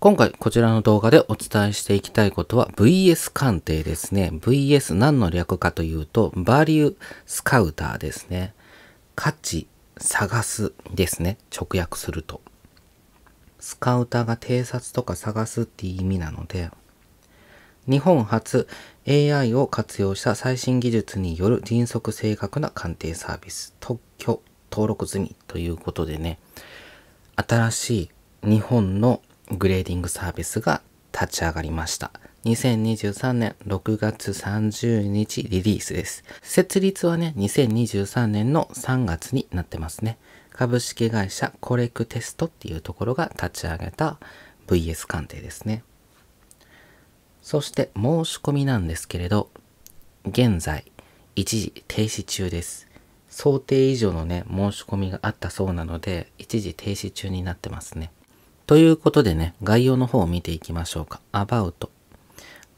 今回こちらの動画でお伝えしていきたいことは VS 鑑定ですね。VS 何の略かというと、バリュースカウターですね。価値、探すですね。直訳すると。スカウターが偵察とか探すっていう意味なので、日本初 AI を活用した最新技術による迅速正確な鑑定サービス、特許登録済みということでね、新しい日本のグレーディングサービスが立ち上がりました。2023年6月30日リリースです。設立はね、2023年の3月になってますね。株式会社コレクテストっていうところが立ち上げた VS 鑑定ですね。そして申し込みなんですけれど、現在一時停止中です。想定以上のね、申し込みがあったそうなので、一時停止中になってますね。ということでね、概要の方を見ていきましょうか。About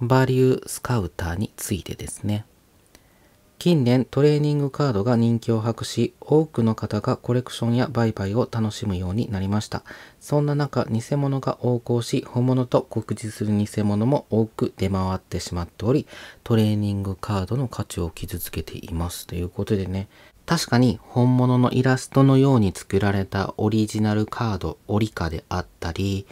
バリュースカウターについてですね。近年トレーニングカードが人気を博し、多くの方がコレクションや売買を楽しむようになりました。そんな中、偽物が横行し、本物と酷似する偽物も多く出回ってしまっており、トレーニングカードの価値を傷つけています。ということでね、確かに本物のイラストのように作られたオリジナルカードオリカであったり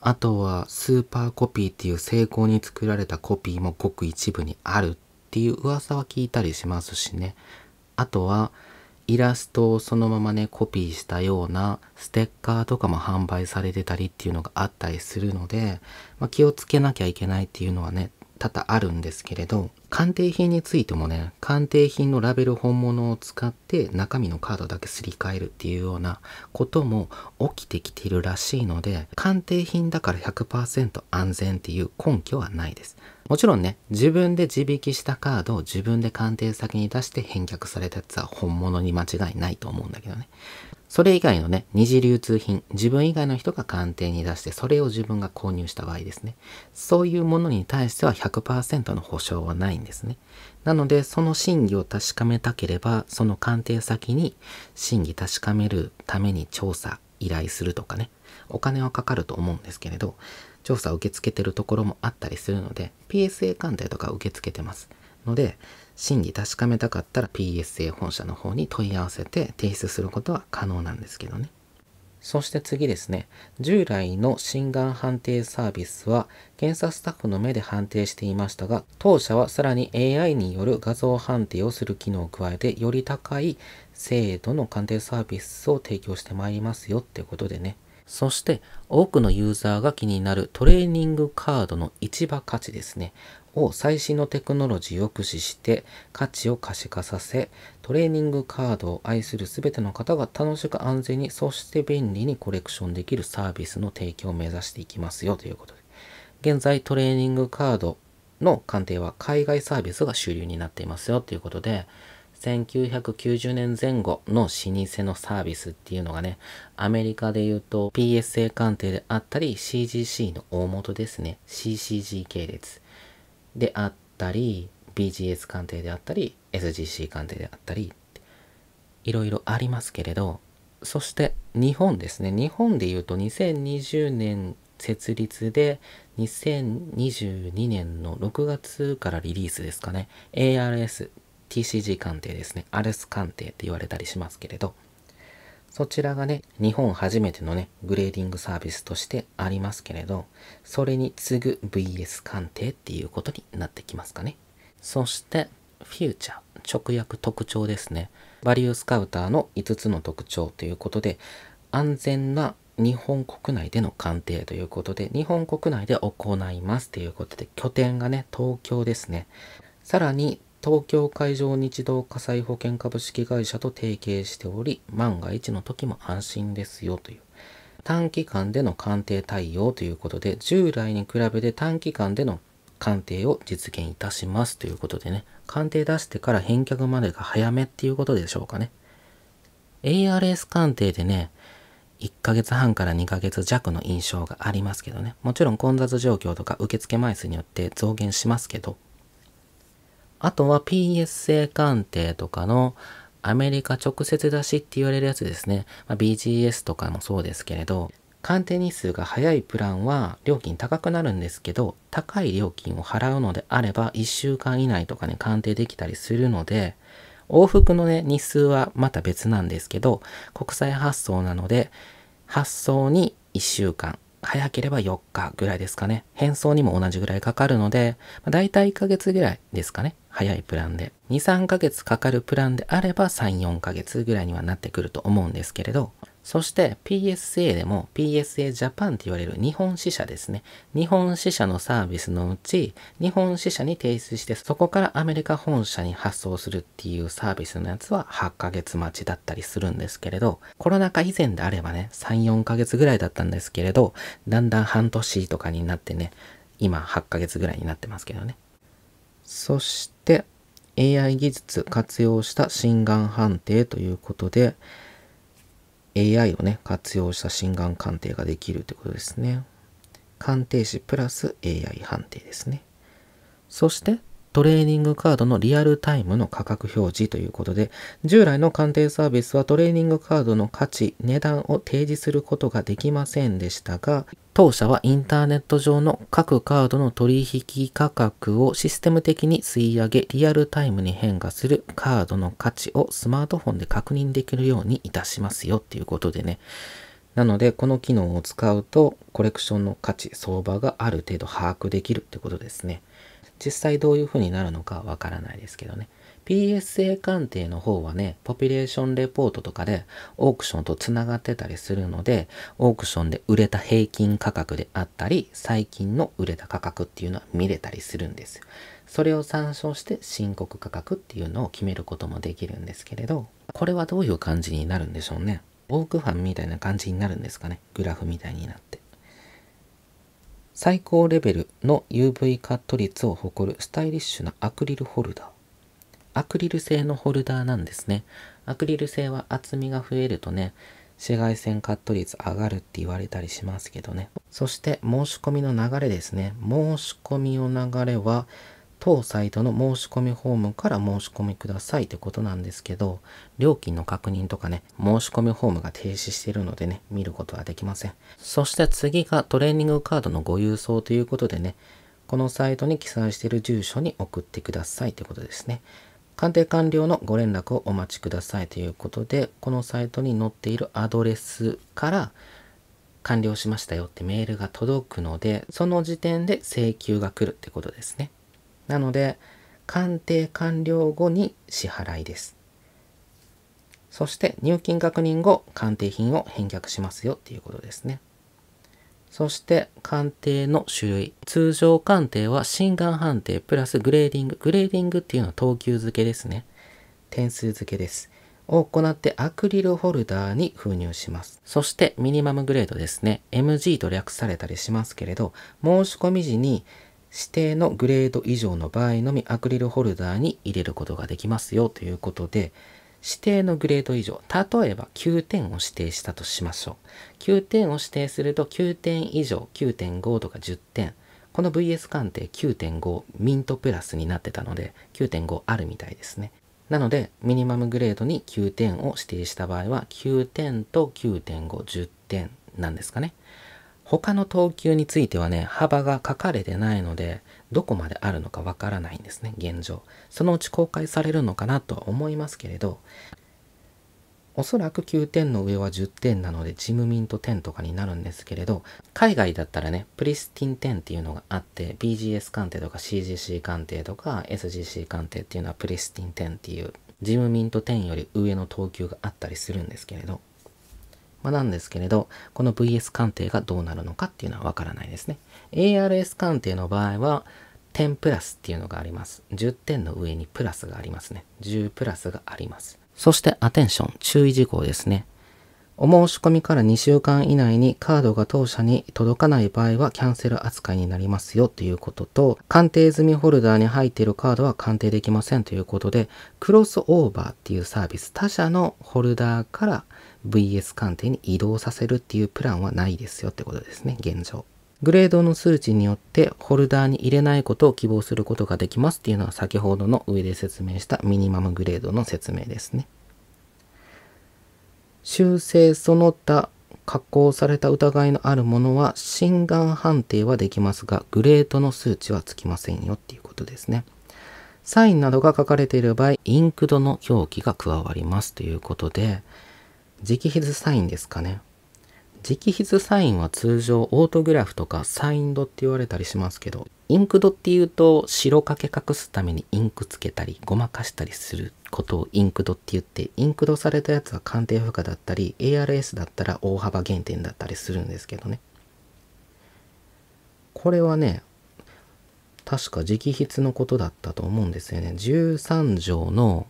あとはスーパーコピーっていう精巧に作られたコピーもごく一部にあるっていう噂は聞いたりしますしねあとはイラストをそのままねコピーしたようなステッカーとかも販売されてたりっていうのがあったりするので、まあ、気をつけなきゃいけないっていうのはね多々あるんですけれど、鑑定品についてもね、鑑定品のラベル本物を使って中身のカードだけすり替えるっていうようなことも起きてきているらしいので、鑑定品だから100%安全っていう根拠はないです。もちろんね、自分で自引きしたカードを自分で鑑定先に出して返却されたやつは本物に間違いないと思うんだけどね。それ以外のね、二次流通品、自分以外の人が鑑定に出して、それを自分が購入した場合ですね。そういうものに対しては100%の保証はないんですね。なので、その真偽を確かめたければ、その鑑定先に真偽確かめるために調査、依頼するとかね、お金はかかると思うんですけれど、調査を受け付けてるところもあったりするので、PSA 鑑定とか受け付けてます。ので、真偽確かめたかったら PSA 本社の方に問い合わせて提出することは可能なんですけどね。そして次ですね。従来の心眼判定サービスは検査スタッフの目で判定していましたが、当社はさらに AI による画像判定をする機能を加えて、より高い精度の鑑定サービスを提供してまいりますよってことでね。そして多くのユーザーが気になるトレーニングカードの市場価値ですね。を最新のテクノロジーを駆使して価値を可視化させトレーニングカードを愛する全ての方が楽しく安全にそして便利にコレクションできるサービスの提供を目指していきますよということで現在トレーニングカードの鑑定は海外サービスが主流になっていますよということで1990年前後の老舗のサービスっていうのがね、アメリカで言うと PSA 鑑定であったり CGC の大元ですね。CCG 系列であったり、BGS 鑑定であったり、SGC 鑑定であったり、いろいろありますけれど、そして日本ですね。日本で言うと2020年設立で2022年の6月からリリースですかね。ARS TCG 鑑定ですね。アルス鑑定って言われたりしますけれど、そちらがね、日本初めてのね、グレーディングサービスとしてありますけれど、それに次ぐ VS 鑑定っていうことになってきますかね。そして、フューチャー、直訳特徴ですね。バリュースカウターの5つの特徴ということで、安全な日本国内での鑑定ということで、日本国内で行いますということで、拠点がね、東京ですね。さらに東京海上日動火災保険株式会社と提携しており、万が一の時も安心ですよという。短期間での鑑定対応ということで、従来に比べて短期間での鑑定を実現いたしますということでね、鑑定出してから返却までが早めっていうことでしょうかね。ARS 鑑定でね、1ヶ月半から2ヶ月弱の印象がありますけどね。もちろん混雑状況とか受付枚数によって増減しますけど、あとは PSA 鑑定とかのアメリカ直接出しって言われるやつですね。まあ、BGS とかもそうですけれど、鑑定日数が早いプランは料金高くなるんですけど、高い料金を払うのであれば1週間以内とかに鑑定できたりするので、往復のね、日数はまた別なんですけど、国際発送なので、発送に1週間、早ければ4日ぐらいですかね。返送にも同じぐらいかかるので、だいたい1ヶ月ぐらいですかね。早いプランで、2、3ヶ月かかるプランであれば3、4ヶ月ぐらいにはなってくると思うんですけれど、そして PSA でも PSA ジャパンって言われる日本支社ですね。日本支社のサービスのうち、日本支社に提出して、そこからアメリカ本社に発送するっていうサービスのやつは8ヶ月待ちだったりするんですけれど、コロナ禍以前であればね、3、4ヶ月ぐらいだったんですけれど、だんだん半年とかになってね、今8ヶ月ぐらいになってますけどね。そして、して、AI 技術活用した心眼判定ということで、AI をね、活用した心眼鑑定ができるということですね。鑑定士プラス AI 判定ですね。そして、トレーニングカードのリアルタイムの価格表示ということで、従来の鑑定サービスはトレーニングカードの価値、値段を提示することができませんでしたが、当社はインターネット上の各カードの取引価格をシステム的に吸い上げ、リアルタイムに変化するカードの価値をスマートフォンで確認できるようにいたしますよっていうことでね。なので、この機能を使うと、コレクションの価値、相場がある程度把握できるってことですね。実際どういう風になるのかわからないですけどね。PSA 鑑定の方はね、ポピュレーションレポートとかでオークションと繋がってたりするので、オークションで売れた平均価格であったり、最近の売れた価格っていうのは見れたりするんですよ。それを参照して申告価格っていうのを決めることもできるんですけれど、これはどういう感じになるんでしょうね。ウォークファンみたいな感じになるんですかね。グラフみたいになって。最高レベルの UV カット率を誇るスタイリッシュなアクリルホルダー。アクリル製のホルダーなんですね。アクリル製は厚みが増えるとね、紫外線カット率上がるって言われたりしますけどね。そして申し込みの流れですね。申し込みの流れは、当サイトの申し込みフォームから申し込みくださいってことなんですけど、料金の確認とかね、申し込みフォームが停止しているのでね、見ることはできません。そして次がトレーニングカードのご郵送ということでね、このサイトに記載している住所に送ってくださいってことですね。鑑定完了のご連絡をお待ちくださいということで、このサイトに載っているアドレスから完了しましたよってメールが届くので、その時点で請求が来るってことですね。なので、鑑定完了後に支払いです。そして入金確認後、鑑定品を返却しますよっていうことですね。そして鑑定の種類。通常鑑定は心眼判定プラスグレーディング。グレーディングっていうのは等級付けですね。点数付けです。を行ってアクリルホルダーに封入します。そしてミニマムグレードですね。MG と略されたりしますけれど、申し込み時に指定のグレード以上の場合のみアクリルホルダーに入れることができますよということで、指定のグレード以上、例えば9点を指定したとしましょう。9点を指定すると9点以上、9.5とか10点。この VS 鑑定9.5ミントプラスになってたので9.5あるみたいですね。なので、ミニマムグレードに9点を指定した場合は、9点と9.5、10点なんですかね。他の等級についてはね、幅が書かれてないので、どこまであるのかわからないんですね、現状。そのうち公開されるのかなとは思いますけれど、おそらく9点の上は10点なので、ジムミント10とかになるんですけれど、海外だったらね、プリスティン10っていうのがあって、BGS 鑑定とか CGC 鑑定とか SGC 鑑定っていうのはプリスティン10っていう、ジムミント10より上の等級があったりするんですけれど、まあ、なんですけれど、この VS 鑑定がどうなるのかっていうのはわからないですね。ARS 鑑定の場合は、10プラスっていうのがあります。10点の上にプラスがありますね。10プラスがあります。そしてアテンション、注意事項ですね。お申し込みから2週間以内にカードが当社に届かない場合はキャンセル扱いになりますよということと、鑑定済みホルダーに入っているカードは鑑定できませんということで、クロスオーバーっていうサービス、他社のホルダーから VS 鑑定に移動させるっていうプランはないですよってことですね、現状。グレードの数値によってホルダーに入れないことを希望することができますっていうのは先ほどの上で説明したミニマムグレードの説明ですね。修正その他加工された疑いのあるものは心眼判定はできますがグレードの数値はつきませんよっていうことですね。サインなどが書かれている場合インクドの表記が加わりますということで直筆サインですかね。直筆サインは通常オートグラフとかサインドって言われたりしますけど、インクドっていうと白掛け隠すためにインクつけたりごまかしたりすることをインクドって言って、インクドされたやつは鑑定負荷だったり、ARS だったら大幅減点だったりするんですけどね。これはね、確か直筆のことだったと思うんですよね。13条の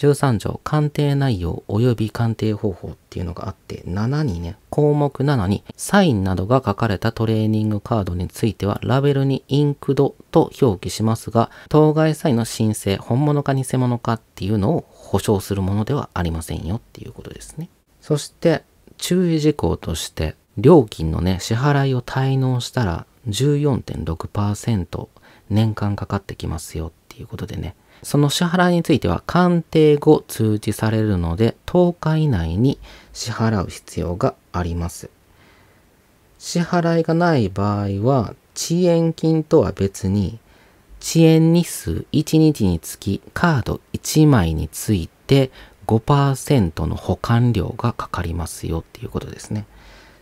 13条鑑定内容及び鑑定方法っていうのがあって、7にね、項目7にサインなどが書かれたトレーニングカードについてはラベルにインクドと表記しますが、当該際の申請、本物か偽物かっていうのを保証するものではありませんよっていうことですね。そして注意事項として、料金のね、支払いを滞納したら14.6%年間かかってきますよっていうことでね、その支払いについては鑑定後通知されるので10日以内に支払う必要があります。支払いがない場合は遅延金とは別に遅延日数1日につきカード1枚について5%の保管料がかかりますよっていうことですね。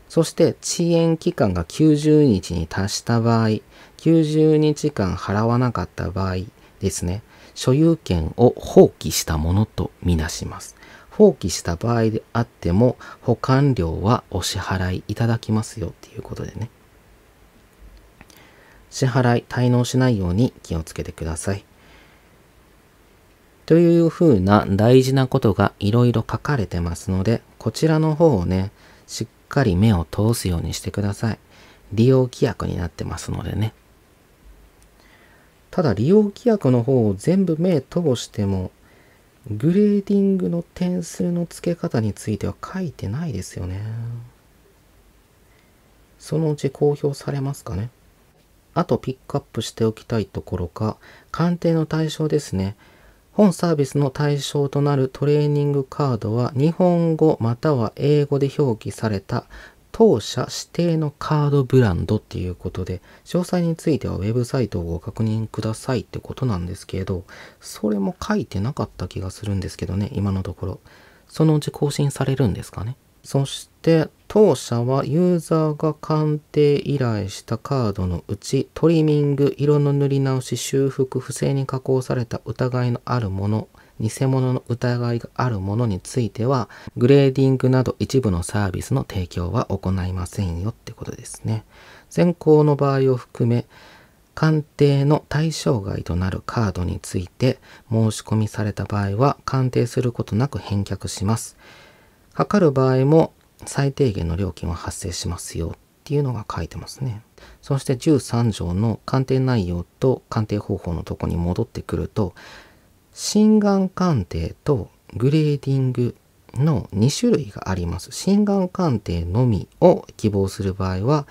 そして遅延期間が90日に達した場合、90日間払わなかった場合ですね。所有権を放棄したものとみなします。放棄した場合であっても保管料はお支払いいただきますよっていうことでね。支払い、滞納しないように気をつけてください。というふうな大事なことがいろいろ書かれてますので、こちらの方をね、しっかり目を通すようにしてください。利用規約になってますのでね。ただ利用規約の方を全部目通しても、グレーディングの点数の付け方については書いてないですよね。そのうち公表されますかね。あとピックアップしておきたいところか、鑑定の対象ですね。本サービスの対象となるトレーニングカードは日本語または英語で表記された当社指定のカードブランドっていうことで、詳細についてはウェブサイトをご確認くださいってことなんですけれど、それも書いてなかった気がするんですけどね、今のところ。そのうち更新されるんですかね。そして、当社はユーザーが鑑定依頼したカードのうち、トリミング、色の塗り直し、修復、不正に加工された疑いのあるもの、偽物の疑いがあるものについては、グレーディングなど一部のサービスの提供は行いませんよってことですね。先行の場合を含め、鑑定の対象外となるカードについて申し込みされた場合は鑑定することなく返却します。測る場合も最低限の料金は発生しますよっていうのが書いてますね。そして13条の鑑定内容と鑑定方法のとこに戻ってくると心眼鑑定とグレーディングの2種類があります。心眼鑑定のみを希望する場合は、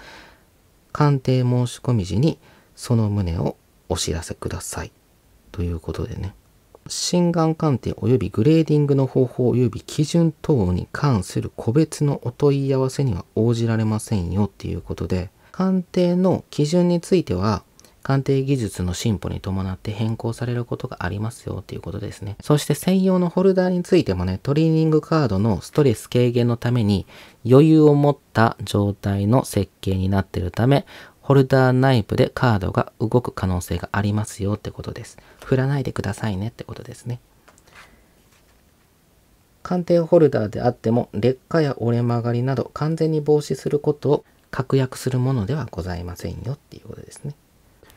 鑑定申し込み時にその旨をお知らせください。ということでね。心眼鑑定及びグレーディングの方法及び基準等に関する個別のお問い合わせには応じられませんよっていうことで、鑑定の基準については鑑定技術の進歩に伴って変更されることがありますよっていうことですね。そして専用のホルダーについてもね、トレーニングカードのストレス軽減のために余裕を持った状態の設計になっているため、ホルダーナイでカードが動く可能性がありますよってことです。振らないでくださいねってことですね。鑑定ホルダーであっても劣化や折れ曲がりなど完全に防止することを確約するものではございませんよっていうことですね。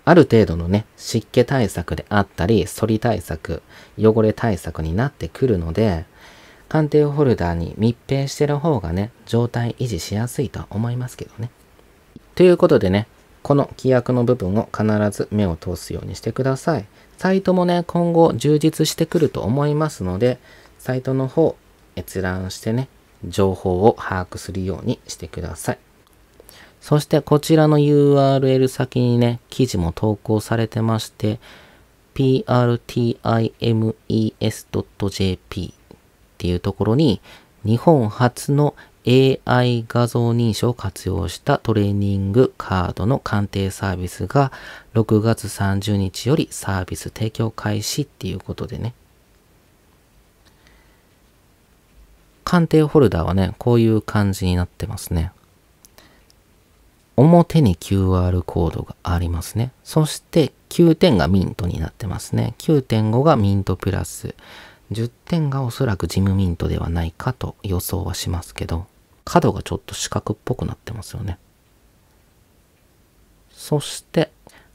ある程度のね、湿気対策であったり、反り対策、汚れ対策になってくるので、鑑定ホルダーに密閉してる方がね、状態維持しやすいとは思いますけどね。ということでね、この規約の部分を必ず目を通すようにしてください。サイトもね、今後充実してくると思いますので、サイトの方閲覧してね、情報を把握するようにしてください。そしてこちらの URL 先にね、記事も投稿されてまして、prtimes.jp っていうところに、日本初の AI 画像認証を活用したトレーニングカードの鑑定サービスが6月30日よりサービス提供開始っていうことでね。鑑定フォルダはね、こういう感じになってますね。表に QR コードがありますね。そして9点がミントになってますね。9.5がミントプラス。10点がおそらくジムミントではないかと予想はしますけど、角がちょっと四角っぽくなってますよね。そして、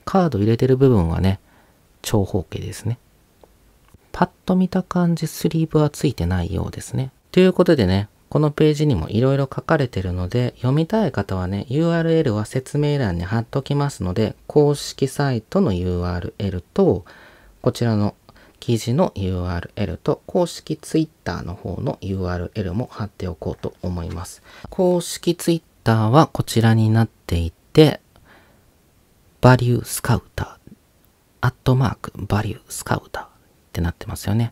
カード入れてる部分はね、長方形ですね。パッと見た感じスリーブはついてないようですね。ということでね、このページにもいろいろ書かれてるので、読みたい方はね、URL は説明欄に貼っときますので、公式サイトの URL と、こちらの記事の URL と公式 Twitter の方の URL も貼っておこうと思います。公式 Twitter はこちらになっていて、バリュースカウター、アットマークバリュースカウターってなってますよね。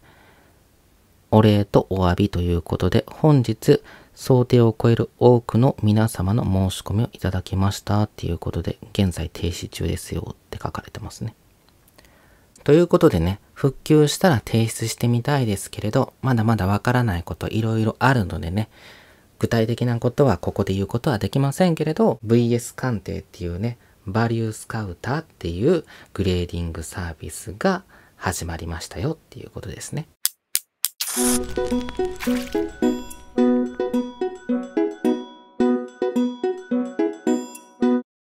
お礼とお詫びということで、本日、想定を超える多くの皆様の申し込みをいただきましたっていうことで、現在停止中ですよって書かれてますね。ということでね、復旧したら提出してみたいですけれど、まだまだわからないこといろいろあるのでね、具体的なことはここで言うことはできませんけれど、VS 鑑定っていうね、バリュースカウターっていうグレーディングサービスが始まりましたよっていうことですね。フフ